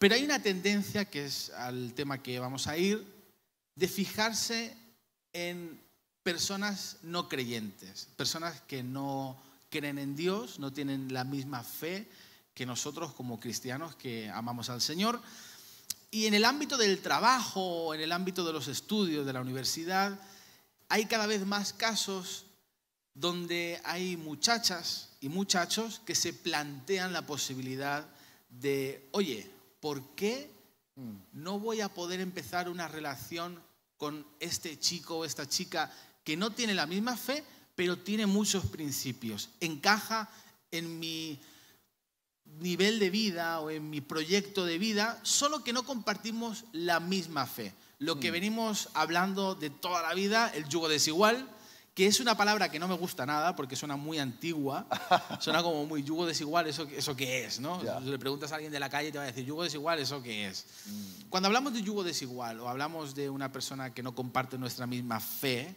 Pero hay una tendencia, que es al tema que vamos a ir, de fijarse en personas no creyentes, personas que no creen en Dios, no tienen la misma fe que nosotros como cristianos que amamos al Señor. Y en el ámbito del trabajo, en el ámbito de los estudios, de la universidad, hay cada vez más casos donde hay muchachas y muchachos que se plantean la posibilidad de, oye, ¿por qué mm. no voy a poder empezar una relación con este chico o esta chica que no tiene la misma fe, pero tiene muchos principios? Encaja en mi nivel de vida o en mi proyecto de vida, solo que no compartimos la misma fe. Lo que mm. venimos hablando de toda la vida, el yugo desigual, que es una palabra que no me gusta nada porque suena muy antigua, suena como muy yugo desigual, eso, eso qué es, ¿no? Le preguntas a alguien de la calle te va a decir, yugo desigual, eso que es. Mm. Cuando hablamos de yugo desigual o hablamos de una persona que no comparte nuestra misma fe,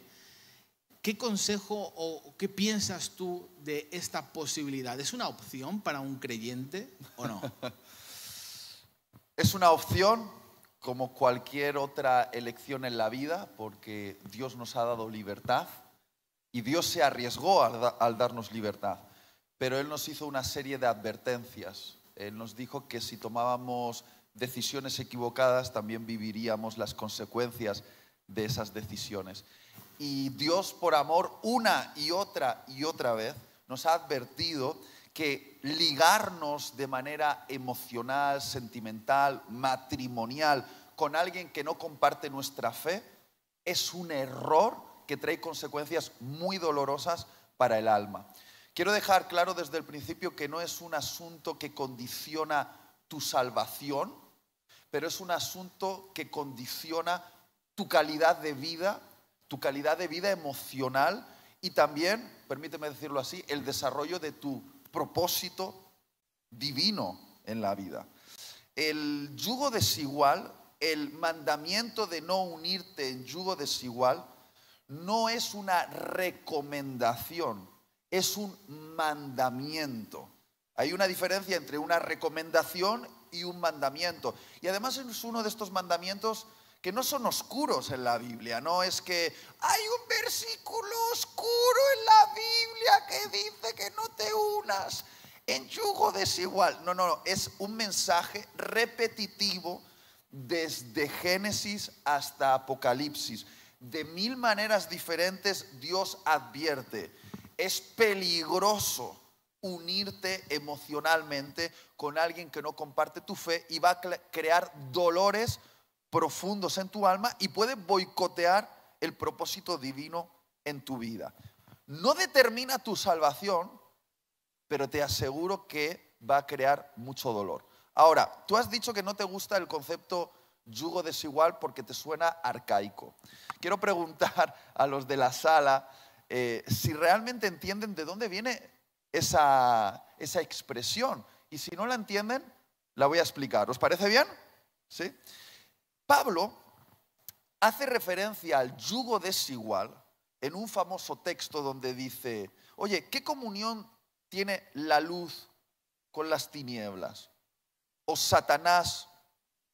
¿qué consejo o qué piensas tú de esta posibilidad? ¿Es una opción para un creyente o no? es una opción como cualquier otra elección en la vida, porque Dios nos ha dado libertad y Dios se arriesgó al, darnos libertad, pero Él nos hizo una serie de advertencias. Él nos dijo que si tomábamos decisiones equivocadas, también viviríamos las consecuencias de esas decisiones. Y Dios, por amor, una y otra y otra vez, nos ha advertido que ligarnos de manera emocional, sentimental, matrimonial, con alguien que no comparte nuestra fe, es un error que trae consecuencias muy dolorosas para el alma. Quiero dejar claro desde el principio que no es un asunto que condiciona tu salvación, pero es un asunto que condiciona tu calidad de vida, tu calidad de vida emocional y también, permíteme decirlo así, el desarrollo de tu propósito divino en la vida. El yugo desigual, el mandamiento de no unirte en yugo desigual, no es una recomendación, es un mandamiento. Hay una diferencia entre una recomendación y un mandamiento. Y además es uno de estos mandamientos que no son oscuros en la Biblia, no es que hay un versículo oscuro en la Biblia que dice que no te unas en yugo desigual. No, no, no, es un mensaje repetitivo desde Génesis hasta Apocalipsis de mil maneras diferentes Dios advierte, es peligroso unirte emocionalmente con alguien que no comparte tu fe y va a crear dolores profundos en tu alma y puede boicotear el propósito divino en tu vida. No determina tu salvación, pero te aseguro que va a crear mucho dolor. Ahora, tú has dicho que no te gusta el concepto yugo desigual porque te suena arcaico. Quiero preguntar a los de la sala eh, si realmente entienden de dónde viene esa, expresión. Y si no la entienden, la voy a explicar. ¿Os parece bien? ¿Sí? Pablo hace referencia al yugo desigual en un famoso texto donde dice, oye, ¿qué comunión tiene la luz con las tinieblas? ¿O Satanás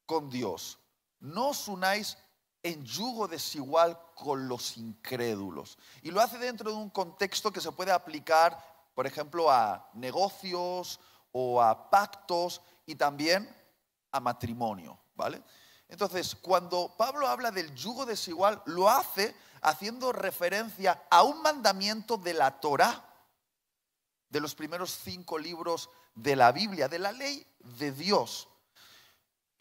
con Dios? no os unáis en yugo desigual con los incrédulos. Y lo hace dentro de un contexto que se puede aplicar, por ejemplo, a negocios o a pactos y también a matrimonio, ¿vale? Entonces, cuando Pablo habla del yugo desigual, lo hace haciendo referencia a un mandamiento de la Torá, de los primeros cinco libros de la Biblia, de la ley de Dios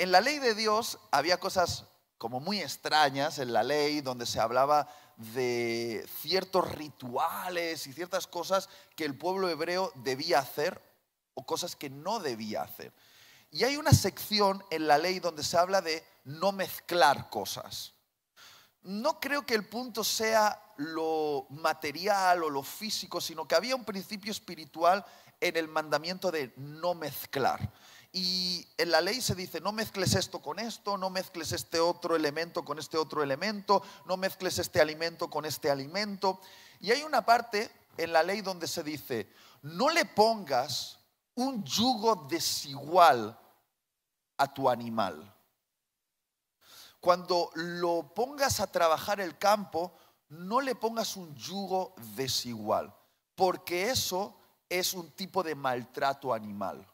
en la ley de Dios había cosas como muy extrañas en la ley, donde se hablaba de ciertos rituales y ciertas cosas que el pueblo hebreo debía hacer o cosas que no debía hacer. Y hay una sección en la ley donde se habla de no mezclar cosas. No creo que el punto sea lo material o lo físico, sino que había un principio espiritual en el mandamiento de no mezclar. Y en la ley se dice, no mezcles esto con esto, no mezcles este otro elemento con este otro elemento, no mezcles este alimento con este alimento. Y hay una parte en la ley donde se dice, no le pongas un yugo desigual a tu animal. Cuando lo pongas a trabajar el campo, no le pongas un yugo desigual, porque eso es un tipo de maltrato animal.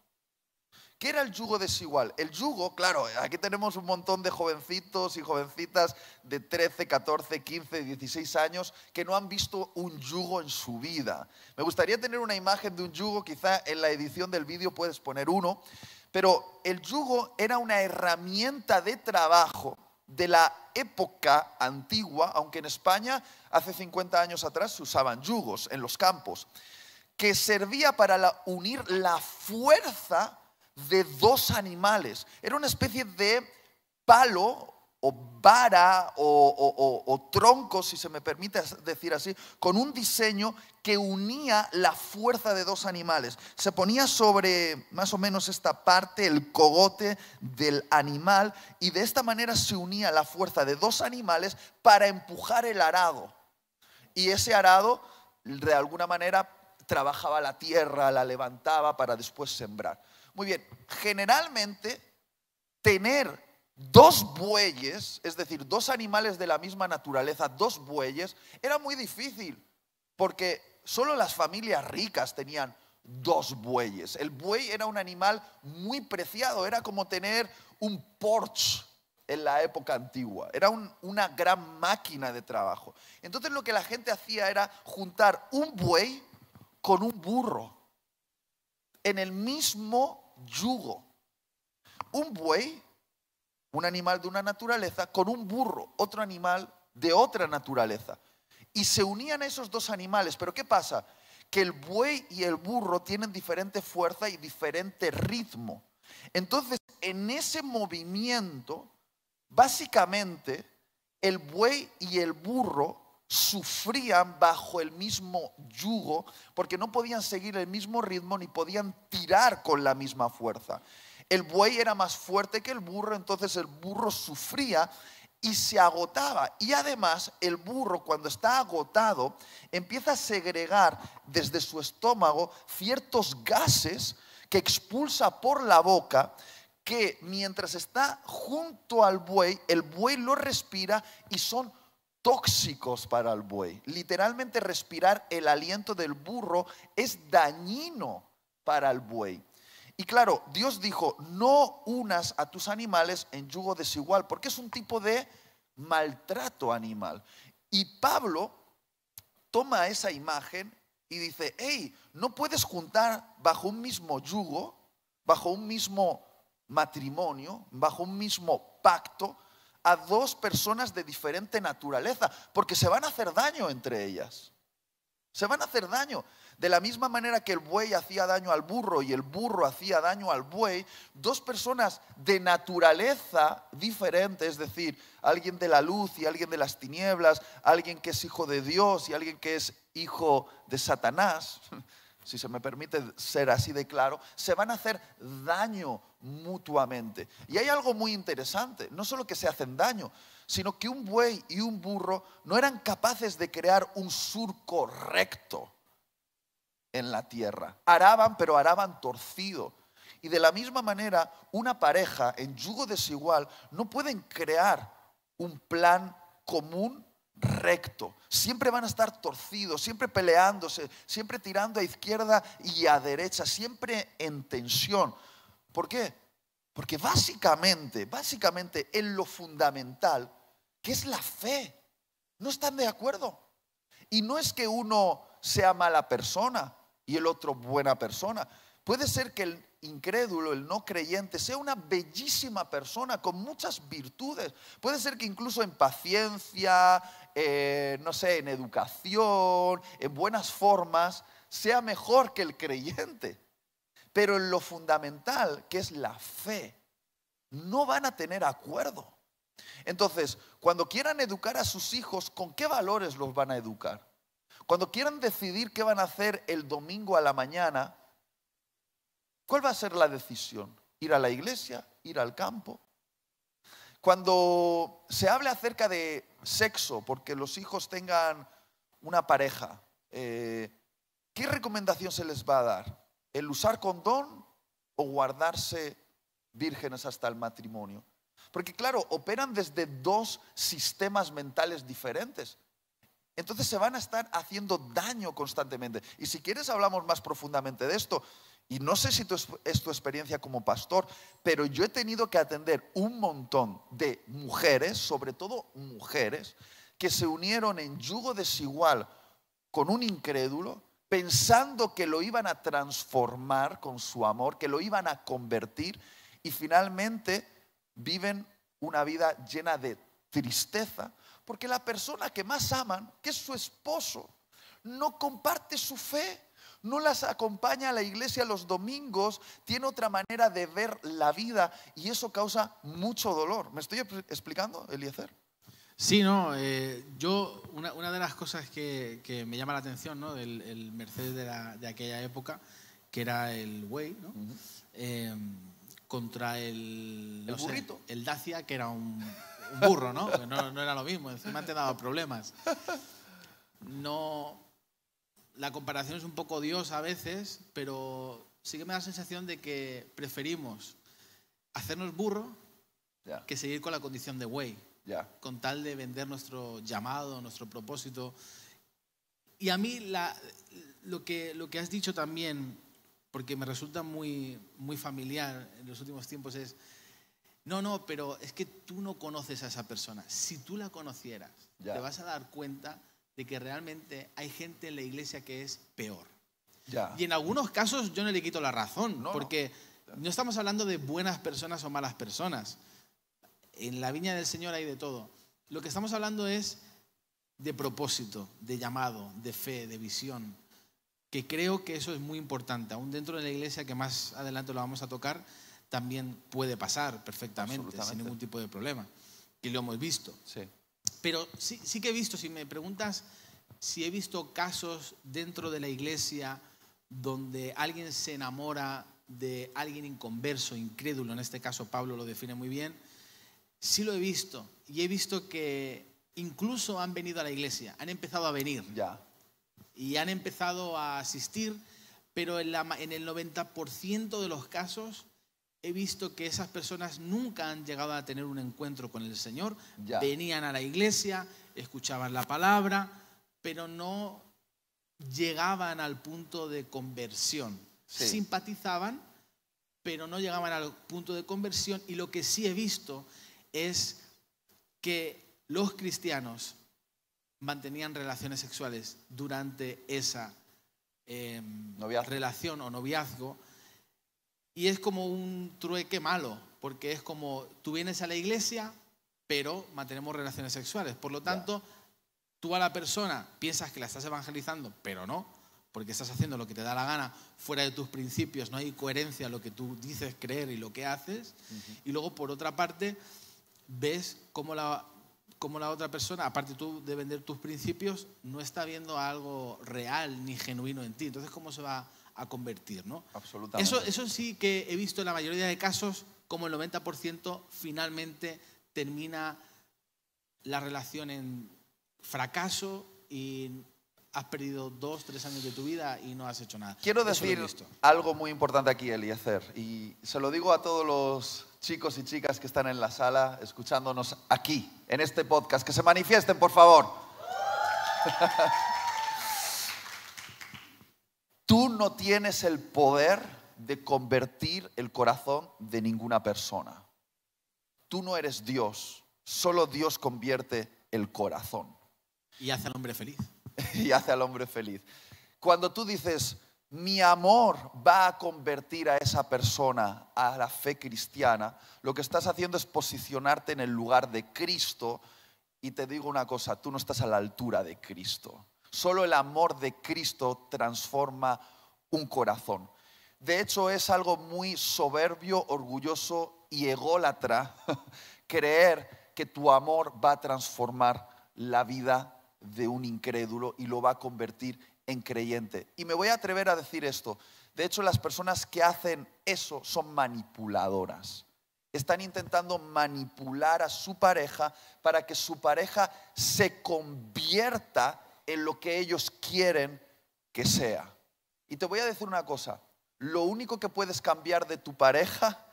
¿Qué era el yugo desigual? El yugo, claro, aquí tenemos un montón de jovencitos y jovencitas de 13, 14, 15, 16 años que no han visto un yugo en su vida. Me gustaría tener una imagen de un yugo, quizá en la edición del vídeo puedes poner uno, pero el yugo era una herramienta de trabajo de la época antigua, aunque en España hace 50 años atrás se usaban yugos en los campos, que servía para unir la fuerza de dos animales. Era una especie de palo o vara o, tronco, si se me permite decir así, con un diseño que unía la fuerza de dos animales. Se ponía sobre más o menos esta parte, el cogote del animal, y de esta manera se unía la fuerza de dos animales para empujar el arado. Y ese arado, de alguna manera, trabajaba la tierra, la levantaba para después sembrar. Muy bien, generalmente tener dos bueyes, es decir, dos animales de la misma naturaleza, dos bueyes, era muy difícil, porque solo las familias ricas tenían dos bueyes. El buey era un animal muy preciado, era como tener un Porsche en la época antigua, era una gran máquina de trabajo. Entonces lo que la gente hacía era juntar un buey con un burro en el mismo yugo. Un buey, un animal de una naturaleza, con un burro, otro animal de otra naturaleza. Y se unían esos dos animales. Pero ¿qué pasa? Que el buey y el burro tienen diferente fuerza y diferente ritmo. Entonces, en ese movimiento, básicamente, el buey y el burro sufrían bajo el mismo yugo porque no podían seguir el mismo ritmo ni podían tirar con la misma fuerza. El buey era más fuerte que el burro, entonces el burro sufría y se agotaba. Y además el burro cuando está agotado empieza a segregar desde su estómago ciertos gases que expulsa por la boca que mientras está junto al buey, el buey lo respira y son tóxicos para el buey. Literalmente respirar el aliento del burro es dañino para el buey. Y claro, Dios dijo, no unas a tus animales en yugo desigual, porque es un tipo de maltrato animal. Y Pablo toma esa imagen y dice, hey, no puedes juntar bajo un mismo yugo, bajo un mismo matrimonio, bajo un mismo pacto, a dos personas de diferente naturaleza, porque se van a hacer daño entre ellas. Se van a hacer daño. De la misma manera que el buey hacía daño al burro y el burro hacía daño al buey, dos personas de naturaleza diferente, es decir, alguien de la luz y alguien de las tinieblas, alguien que es hijo de Dios y alguien que es hijo de Satanás, si se me permite ser así de claro, se van a hacer daño mutuamente. Y hay algo muy interesante, no solo que se hacen daño, sino que un buey y un burro no eran capaces de crear un surco recto en la tierra. Araban, pero araban torcido. Y de la misma manera, una pareja en yugo desigual no pueden crear un plan común recto. Siempre van a estar torcidos, siempre peleándose, siempre tirando a izquierda y a derecha, siempre en tensión. ¿Por qué? Porque básicamente, básicamente en lo fundamental, que es la fe, no están de acuerdo. Y no es que uno sea mala persona y el otro buena persona, Puede ser que el incrédulo, el no creyente, sea una bellísima persona con muchas virtudes. Puede ser que incluso en paciencia, eh, no sé, en educación, en buenas formas, sea mejor que el creyente. Pero en lo fundamental, que es la fe, no van a tener acuerdo. Entonces, cuando quieran educar a sus hijos, ¿con qué valores los van a educar? Cuando quieran decidir qué van a hacer el domingo a la mañana, ¿Cuál va a ser la decisión? ¿Ir a la iglesia? ¿Ir al campo? Cuando se habla acerca de sexo, porque los hijos tengan una pareja, eh, ¿qué recomendación se les va a dar? ¿El usar condón o guardarse vírgenes hasta el matrimonio? Porque claro, operan desde dos sistemas mentales diferentes. Entonces se van a estar haciendo daño constantemente. Y si quieres hablamos más profundamente de esto, y no sé si es tu experiencia como pastor, pero yo he tenido que atender un montón de mujeres, sobre todo mujeres, que se unieron en yugo desigual con un incrédulo, pensando que lo iban a transformar con su amor, que lo iban a convertir, y finalmente viven una vida llena de tristeza, porque la persona que más aman, que es su esposo, no comparte su fe no las acompaña a la iglesia los domingos, tiene otra manera de ver la vida y eso causa mucho dolor. ¿Me estoy explicando, Eliezer? Sí, no, eh, yo una, de las cosas que, me llama la atención, ¿no? El, Mercedes de, aquella época, que era el Way, ¿no? Em, contra el, ¿El, burrito? el Dacia, que era un, burro, pues ¿no? no, era lo mismo, encima te daba problemas. No, la comparación es un poco odiosa a veces, pero sí que me da la sensación de que preferimos hacernos burro que seguir con la condición de güey. Con tal de vender nuestro llamado, nuestro propósito. Y a mí lo, que, lo que has dicho también, porque me resulta muy, muy familiar en los últimos tiempos, es, no, no, pero es que tú no conoces a esa persona. Si tú la conocieras, te vas a dar cuenta de que realmente hay gente en la iglesia que es peor. Y en algunos casos yo no le quito la razón, porque no. estamos hablando de buenas personas o malas personas. En la viña del Señor hay de todo. Lo que estamos hablando es de propósito, de llamado, de fe, de visión, que creo que eso es muy importante. Aún dentro de la iglesia, que más adelante lo vamos a tocar, también puede pasar perfectamente, sin ningún tipo de problema. Y lo hemos visto. Sí. Pero sí, que he visto, si me preguntas si he visto casos dentro de la iglesia donde alguien se enamora de alguien inconverso, incrédulo, en este caso Pablo lo define muy bien, sí lo he visto y he visto que incluso han venido a la iglesia, han empezado a venir ya. y han empezado a asistir, pero en el 90% de los casos he visto que esas personas nunca han llegado a tener un encuentro con el Señor. Venían a la iglesia, escuchaban la palabra, pero no llegaban al punto de conversión. Simpatizaban, pero no llegaban al punto de conversión. Y lo que sí he visto es que los cristianos mantenían relaciones sexuales durante esa em, relación o noviazgo y es como un trueque malo, porque es como tú vienes a la iglesia, pero mantenemos relaciones sexuales. Por lo tanto, tú a la persona piensas que la estás evangelizando, pero no, porque estás haciendo lo que te da la gana fuera de tus principios, no hay coherencia en lo que tú dices creer y lo que haces. Y luego, por otra parte, ves cómo la, cómo la otra persona, aparte tú de vender tus principios, no está viendo algo real ni genuino en ti. Entonces, ¿cómo se va a convertir, ¿no? Absolutamente. Eso, eso sí que he visto en la mayoría de casos, como el 90% finalmente termina la relación en fracaso y has perdido dos, tres años de tu vida y no has hecho nada. Quiero decir algo muy importante aquí, Eliezer, y se lo digo a todos los chicos y chicas que están en la sala escuchándonos aquí, en este podcast, que se manifiesten, por favor. no tienes el poder de convertir el corazón de ninguna persona. Tú no eres Dios, solo Dios convierte el corazón. Y hace al hombre feliz. y hace al hombre feliz. Cuando tú dices, mi amor va a convertir a esa persona a la fe cristiana, lo que estás haciendo es posicionarte en el lugar de Cristo. Y te digo una cosa, tú no estás a la altura de Cristo. Solo el amor de Cristo transforma un corazón. De hecho, es algo muy soberbio, orgulloso y ególatra creer que tu amor va a transformar la vida de un incrédulo y lo va a convertir en creyente. Y me voy a atrever a decir esto. De hecho, las personas que hacen eso son manipuladoras. Están intentando manipular a su pareja para que su pareja se convierta en lo que ellos quieren que sea. Y te voy a decir una cosa, lo único que puedes cambiar de tu pareja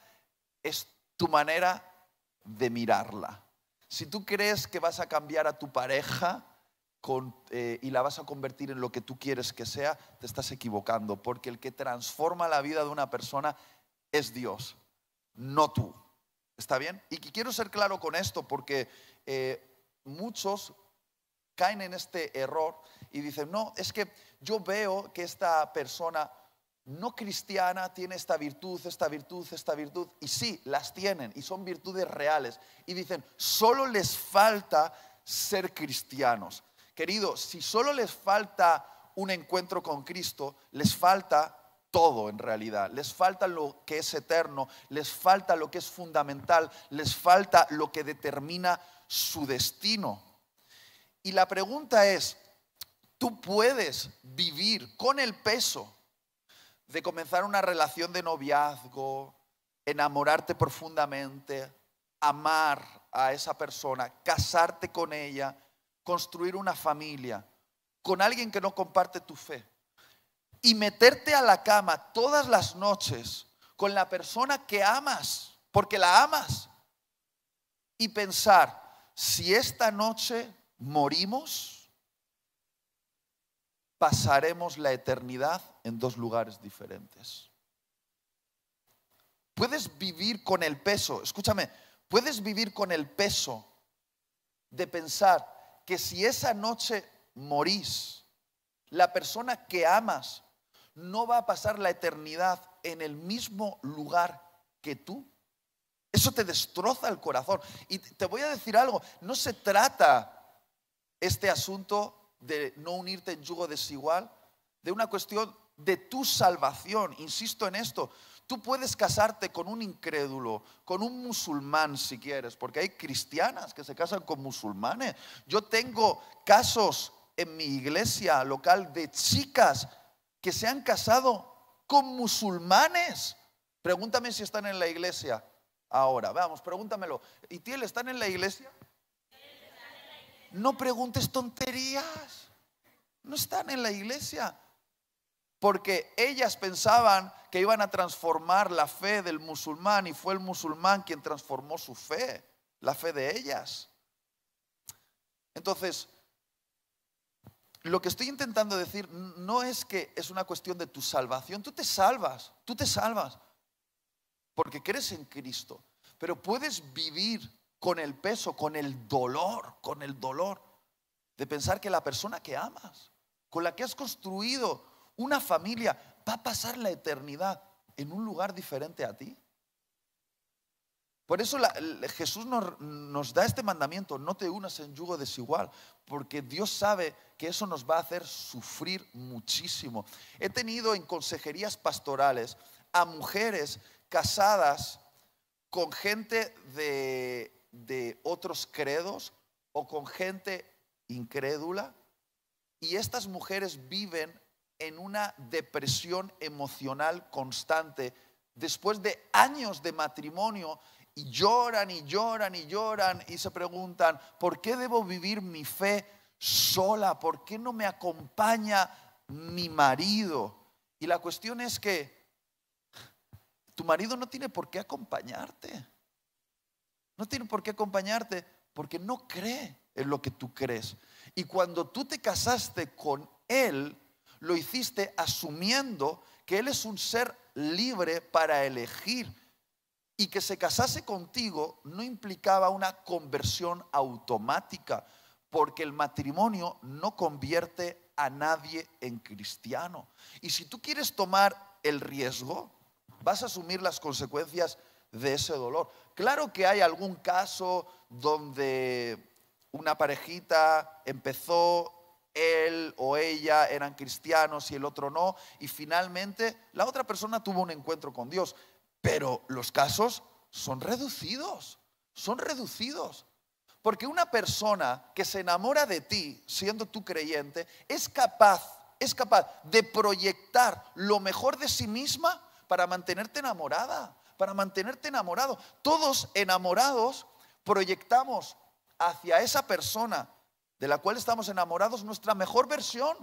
es tu manera de mirarla. Si tú crees que vas a cambiar a tu pareja eh, y la vas a convertir en lo que tú quieres que sea, te estás equivocando, porque el que transforma la vida de una persona es Dios, no tú. ¿Está bien? Y quiero ser claro con esto, porque eh, muchos caen en este error y dicen, no, es que yo veo que esta persona no cristiana tiene esta virtud, esta virtud, esta virtud. Y sí, las tienen y son virtudes reales. Y dicen, solo les falta ser cristianos. Queridos, si solo les falta un encuentro con Cristo, les falta todo en realidad. Les falta lo que es eterno, les falta lo que es fundamental, les falta lo que determina su destino. Y la pregunta es, ¿tú puedes vivir con el peso de comenzar una relación de noviazgo, enamorarte profundamente, amar a esa persona, casarte con ella, construir una familia, con alguien que no comparte tu fe? Y meterte a la cama todas las noches con la persona que amas, porque la amas, y pensar, si esta noche morimos, pasaremos la eternidad en dos lugares diferentes. Puedes vivir con el peso, escúchame, puedes vivir con el peso de pensar que si esa noche morís, la persona que amas no va a pasar la eternidad en el mismo lugar que tú. Eso te destroza el corazón. Y te voy a decir algo, no se trata este asunto de no unirte en yugo desigual, de una cuestión de tu salvación. Insisto en esto, tú puedes casarte con un incrédulo, con un musulmán si quieres, porque hay cristianas que se casan con musulmanes. Yo tengo casos en mi iglesia local de chicas que se han casado con musulmanes. Pregúntame si están en la iglesia ahora. Vamos, pregúntamelo. ¿Y tiel están en la iglesia? No preguntes tonterías. No están en la iglesia. Porque ellas pensaban que iban a transformar la fe del musulmán y fue el musulmán quien transformó su fe, la fe de ellas. Entonces, lo que estoy intentando decir no es que es una cuestión de tu salvación. Tú te salvas, tú te salvas porque crees en Cristo. Pero puedes vivir con el peso, con el dolor, con el dolor de pensar que la persona que amas, con la que has construido una familia, va a pasar la eternidad en un lugar diferente a ti. Por eso Jesús nos, nos, da este mandamiento, no te unas en yugo desigual, porque Dios sabe que eso nos va a hacer sufrir muchísimo. He tenido en consejerías pastorales a mujeres casadas con gente de de otros credos o con gente incrédula. Y estas mujeres viven en una depresión emocional constante después de años de matrimonio y lloran y lloran y lloran y se preguntan, ¿por qué debo vivir mi fe sola? ¿Por qué no me acompaña mi marido? Y la cuestión es que tu marido no tiene por qué acompañarte. No tiene por qué acompañarte porque no cree en lo que tú crees. Y cuando tú te casaste con Él, lo hiciste asumiendo que Él es un ser libre para elegir. Y que se casase contigo no implicaba una conversión automática, porque el matrimonio no convierte a nadie en cristiano. Y si tú quieres tomar el riesgo, vas a asumir las consecuencias de ese dolor. Claro que hay algún caso donde una parejita empezó, él o ella eran cristianos y el otro no, y finalmente la otra persona tuvo un encuentro con Dios. Pero los casos son reducidos, son reducidos. Porque una persona que se enamora de ti, siendo tú creyente, es capaz, es capaz de proyectar lo mejor de sí misma para mantenerte enamorada para mantenerte enamorado. Todos enamorados proyectamos hacia esa persona de la cual estamos enamorados nuestra mejor versión.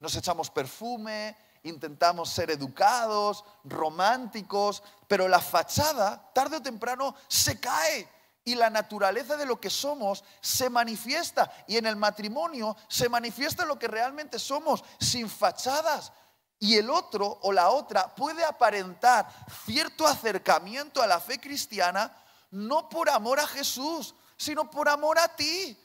Nos echamos perfume, intentamos ser educados, románticos, pero la fachada tarde o temprano se cae y la naturaleza de lo que somos se manifiesta y en el matrimonio se manifiesta lo que realmente somos, sin fachadas, y el otro o la otra puede aparentar cierto acercamiento a la fe cristiana, no por amor a Jesús, sino por amor a ti.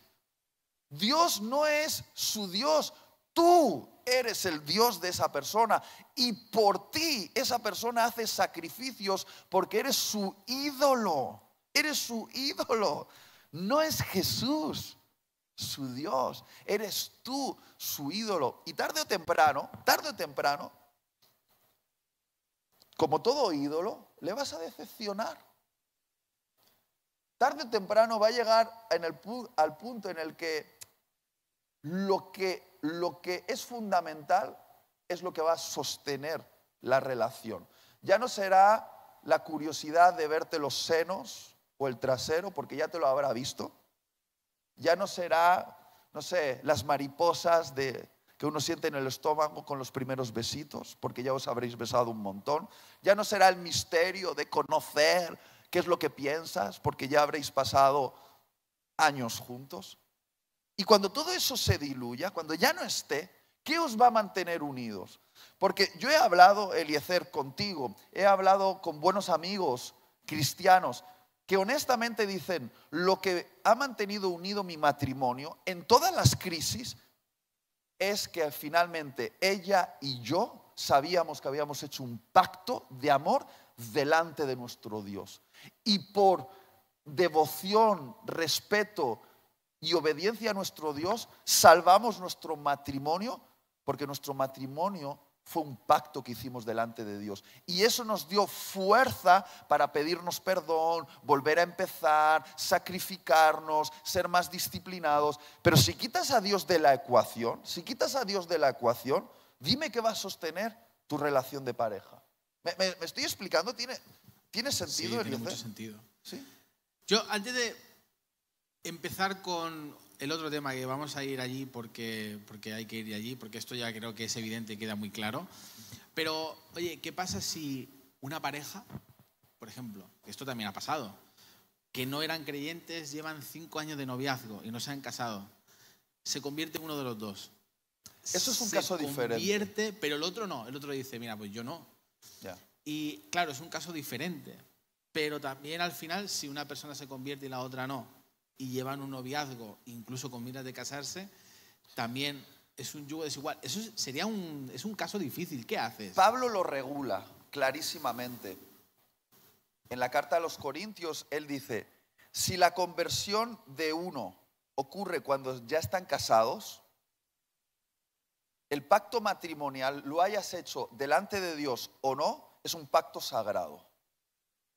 Dios no es su Dios, tú eres el Dios de esa persona y por ti esa persona hace sacrificios porque eres su ídolo, eres su ídolo, no es Jesús su Dios, eres tú su ídolo. Y tarde o temprano, tarde o temprano, como todo ídolo, le vas a decepcionar. Tarde o temprano va a llegar al punto en el que lo, que lo que es fundamental es lo que va a sostener la relación. Ya no será la curiosidad de verte los senos o el trasero, porque ya te lo habrá visto. Ya no será, no sé, las mariposas de, que uno siente en el estómago con los primeros besitos, porque ya os habréis besado un montón. Ya no será el misterio de conocer qué es lo que piensas, porque ya habréis pasado años juntos. Y cuando todo eso se diluya, cuando ya no esté, ¿qué os va a mantener unidos? Porque yo he hablado, Eliezer, contigo, he hablado con buenos amigos cristianos que honestamente dicen, lo que ha mantenido unido mi matrimonio en todas las crisis es que finalmente ella y yo sabíamos que habíamos hecho un pacto de amor delante de nuestro Dios. Y por devoción, respeto y obediencia a nuestro Dios, salvamos nuestro matrimonio, porque nuestro matrimonio fue un pacto que hicimos delante de Dios. Y eso nos dio fuerza para pedirnos perdón, volver a empezar, sacrificarnos, ser más disciplinados. Pero si quitas a Dios de la ecuación, si quitas a Dios de la ecuación, dime qué va a sostener tu relación de pareja. ¿Me, estoy explicando? ¿Tiene, ¿tiene sentido? Sí, tiene mucho sentido. ¿Sí? Yo antes de empezar con el otro tema que vamos a ir allí porque, porque hay que ir allí, porque esto ya creo que es evidente y queda muy claro. Pero, oye, ¿qué pasa si una pareja, por ejemplo, esto también ha pasado, que no eran creyentes, llevan cinco años de noviazgo y no se han casado, se convierte en uno de los dos? Eso es un caso diferente. Se convierte, pero el otro no. El otro dice, mira, pues yo no. Y claro, es un caso diferente. Pero también al final, si una persona se convierte y la otra no, y llevan un noviazgo, incluso con miras de casarse, también es un yugo desigual. Eso sería un, es un caso difícil. ¿Qué haces? Pablo lo regula clarísimamente. En la carta a los Corintios, él dice, si la conversión de uno ocurre cuando ya están casados, el pacto matrimonial, lo hayas hecho delante de Dios o no, es un pacto sagrado.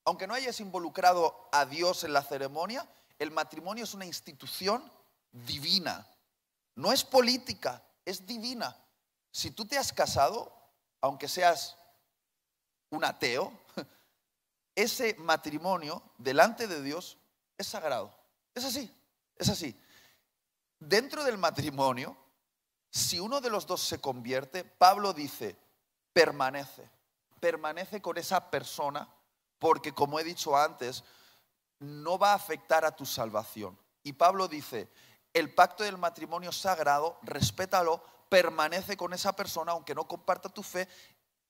Aunque no hayas involucrado a Dios en la ceremonia, el matrimonio es una institución divina. No es política, es divina. Si tú te has casado, aunque seas un ateo, ese matrimonio delante de Dios es sagrado. Es así, es así. Dentro del matrimonio, si uno de los dos se convierte, Pablo dice, permanece, permanece con esa persona, porque como he dicho antes, no va a afectar a tu salvación. Y Pablo dice, el pacto del matrimonio sagrado, respétalo, permanece con esa persona aunque no comparta tu fe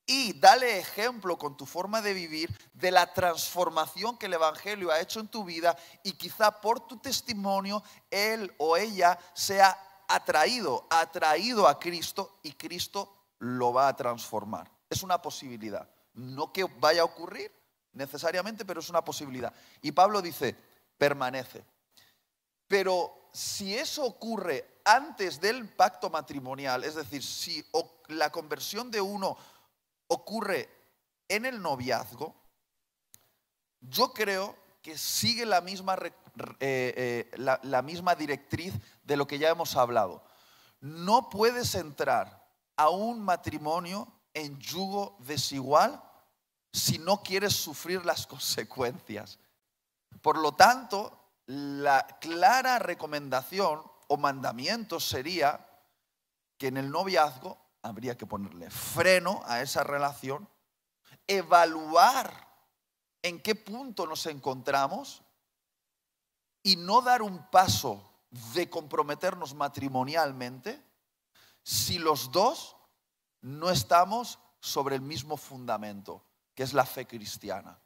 y dale ejemplo con tu forma de vivir de la transformación que el Evangelio ha hecho en tu vida y quizá por tu testimonio él o ella sea atraído, atraído a Cristo y Cristo lo va a transformar. Es una posibilidad. No que vaya a ocurrir, necesariamente, pero es una posibilidad. Y Pablo dice, permanece. Pero si eso ocurre antes del pacto matrimonial, es decir, si la conversión de uno ocurre en el noviazgo, yo creo que sigue la misma, eh, eh, misma directriz de lo que ya hemos hablado. No puedes entrar a un matrimonio en yugo desigual si no quieres sufrir las consecuencias. Por lo tanto, la clara recomendación o mandamiento sería que en el noviazgo habría que ponerle freno a esa relación, evaluar en qué punto nos encontramos y no dar un paso de comprometernos matrimonialmente si los dos no estamos sobre el mismo fundamento que es la fe cristiana.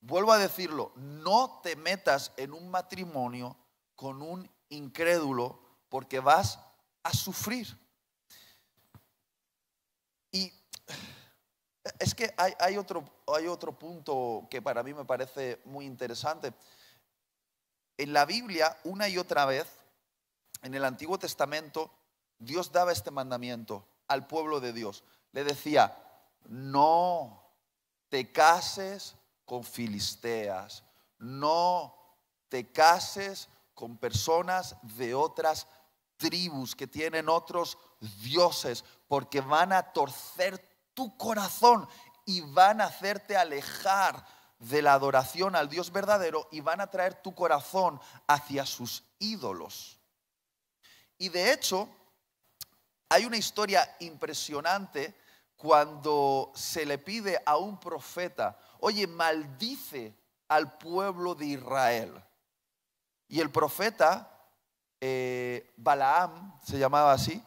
Vuelvo a decirlo, no te metas en un matrimonio con un incrédulo porque vas a sufrir. Y es que hay, otro, hay otro punto que para mí me parece muy interesante. En la Biblia, una y otra vez, en el Antiguo Testamento, Dios daba este mandamiento al pueblo de Dios. Le decía, no te cases con filisteas, no te cases con personas de otras tribus que tienen otros dioses, porque van a torcer tu corazón y van a hacerte alejar de la adoración al Dios verdadero y van a traer tu corazón hacia sus ídolos. Y de hecho, hay una historia impresionante cuando se le pide a un profeta, oye, maldice al pueblo de Israel. Y el profeta eh, Balaam, se llamaba así,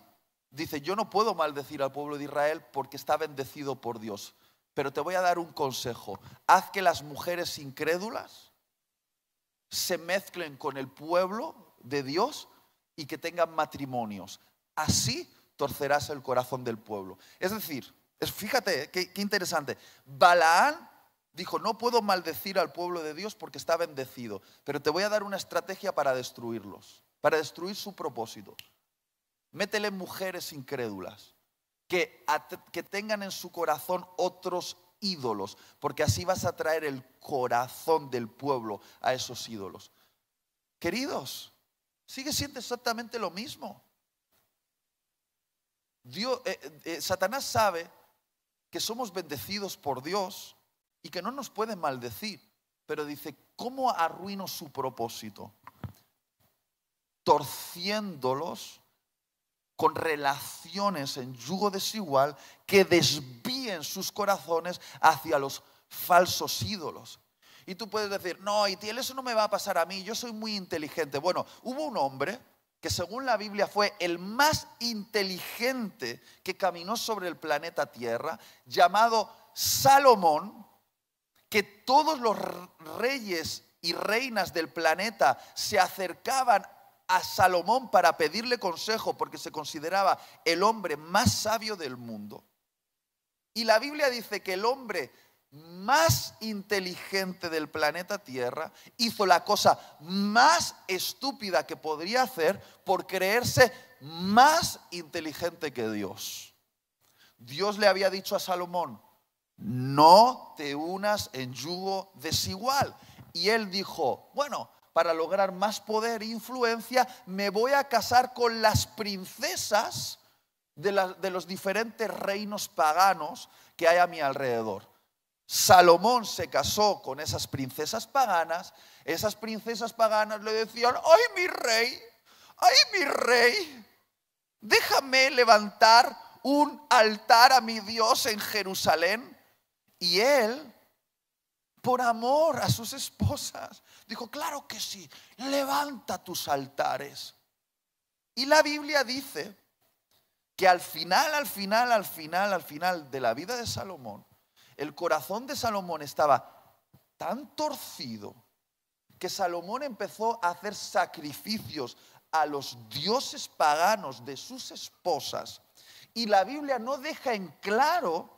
dice, yo no puedo maldecir al pueblo de Israel porque está bendecido por Dios, pero te voy a dar un consejo, haz que las mujeres incrédulas se mezclen con el pueblo de Dios y que tengan matrimonios. Así torcerás el corazón del pueblo. Es decir, Fíjate, eh, qué, interesante. Balaán dijo, no puedo maldecir al pueblo de Dios porque está bendecido, pero te voy a dar una estrategia para destruirlos, para destruir su propósito. Métele mujeres incrédulas que, que tengan en su corazón otros ídolos, porque así vas a traer el corazón del pueblo a esos ídolos. Queridos, sigue siendo exactamente lo mismo. Dios, eh, eh, Satanás sabe que somos bendecidos por Dios y que no nos puede maldecir, pero dice, ¿cómo arruino su propósito? Torciéndolos con relaciones en yugo desigual que desvíen sus corazones hacia los falsos ídolos. Y tú puedes decir, no, y él eso no me va a pasar a mí, yo soy muy inteligente. Bueno, hubo un hombre que según la Biblia fue el más inteligente que caminó sobre el planeta Tierra, llamado Salomón, que todos los reyes y reinas del planeta se acercaban a Salomón para pedirle consejo porque se consideraba el hombre más sabio del mundo. Y la Biblia dice que el hombre más inteligente del planeta Tierra, hizo la cosa más estúpida que podría hacer por creerse más inteligente que Dios. Dios le había dicho a Salomón, no te unas en yugo desigual. Y él dijo, bueno, para lograr más poder e influencia, me voy a casar con las princesas de, de los diferentes reinos paganos que hay a mi alrededor. Salomón se casó con esas princesas paganas, esas princesas paganas le decían, ay mi rey, ay mi rey, déjame levantar un altar a mi Dios en Jerusalén. Y él, por amor a sus esposas, dijo, claro que sí, levanta tus altares. Y la Biblia dice que al final, al final, al final, al final de la vida de Salomón, el corazón de Salomón estaba tan torcido que Salomón empezó a hacer sacrificios a los dioses paganos de sus esposas. Y la Biblia no deja en claro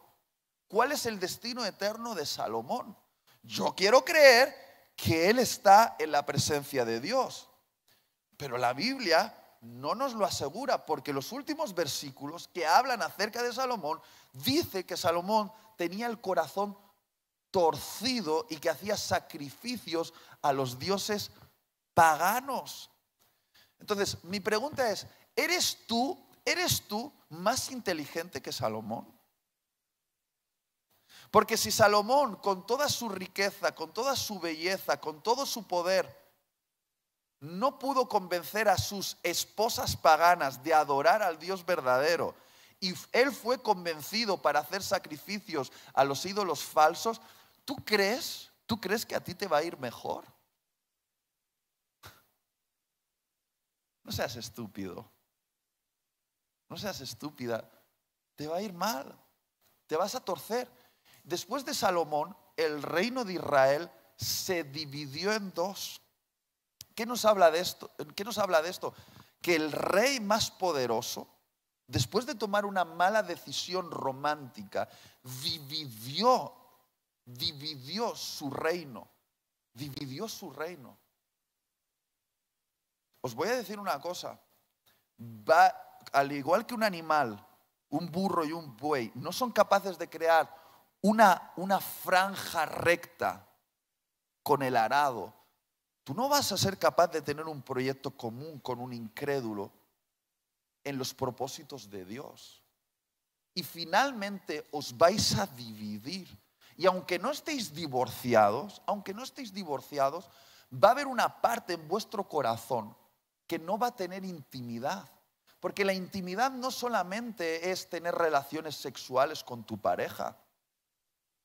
cuál es el destino eterno de Salomón. Yo quiero creer que él está en la presencia de Dios, pero la Biblia no nos lo asegura porque los últimos versículos que hablan acerca de Salomón dice que Salomón tenía el corazón torcido y que hacía sacrificios a los dioses paganos. Entonces, mi pregunta es, ¿eres tú, eres tú más inteligente que Salomón? Porque si Salomón, con toda su riqueza, con toda su belleza, con todo su poder, no pudo convencer a sus esposas paganas de adorar al Dios verdadero, y él fue convencido para hacer sacrificios a los ídolos falsos, ¿tú crees? ¿Tú crees que a ti te va a ir mejor? No seas estúpido. No seas estúpida. Te va a ir mal. Te vas a torcer. Después de Salomón, el reino de Israel se dividió en dos. ¿Qué nos habla de esto? ¿Qué nos habla de esto? Que el rey más poderoso después de tomar una mala decisión romántica, dividió, dividió su reino, dividió su reino. Os voy a decir una cosa, al igual que un animal, un burro y un buey, no son capaces de crear una, una franja recta con el arado. Tú no vas a ser capaz de tener un proyecto común con un incrédulo en los propósitos de Dios. Y finalmente os vais a dividir. Y aunque no estéis divorciados, aunque no estéis divorciados, va a haber una parte en vuestro corazón que no va a tener intimidad. Porque la intimidad no solamente es tener relaciones sexuales con tu pareja,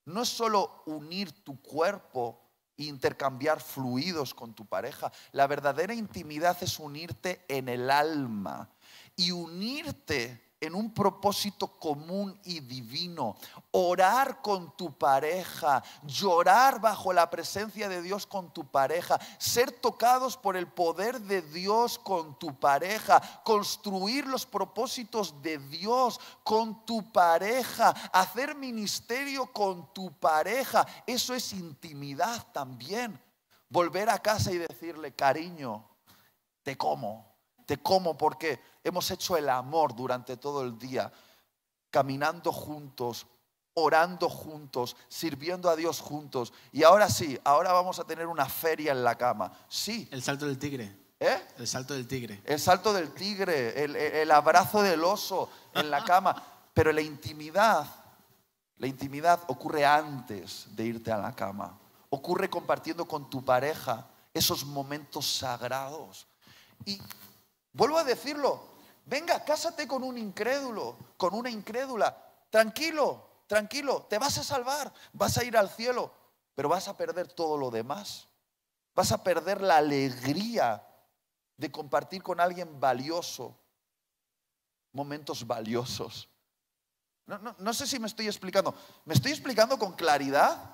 no es solo unir tu cuerpo e intercambiar fluidos con tu pareja. La verdadera intimidad es unirte en el alma, y unirte en un propósito común y divino, orar con tu pareja, llorar bajo la presencia de Dios con tu pareja, ser tocados por el poder de Dios con tu pareja, construir los propósitos de Dios con tu pareja, hacer ministerio con tu pareja, eso es intimidad también. Volver a casa y decirle, cariño, te como te como porque hemos hecho el amor durante todo el día, caminando juntos, orando juntos, sirviendo a Dios juntos. Y ahora sí, ahora vamos a tener una feria en la cama. Sí. El salto del tigre. ¿Eh? El salto del tigre. El salto del tigre, el, el abrazo del oso en la cama. Pero la intimidad, la intimidad ocurre antes de irte a la cama. Ocurre compartiendo con tu pareja esos momentos sagrados. Y Vuelvo a decirlo, venga, cásate con un incrédulo, con una incrédula. Tranquilo, tranquilo, te vas a salvar, vas a ir al cielo, pero vas a perder todo lo demás. Vas a perder la alegría de compartir con alguien valioso, momentos valiosos. No, no sé si me estoy explicando. ¿Me estoy explicando con claridad?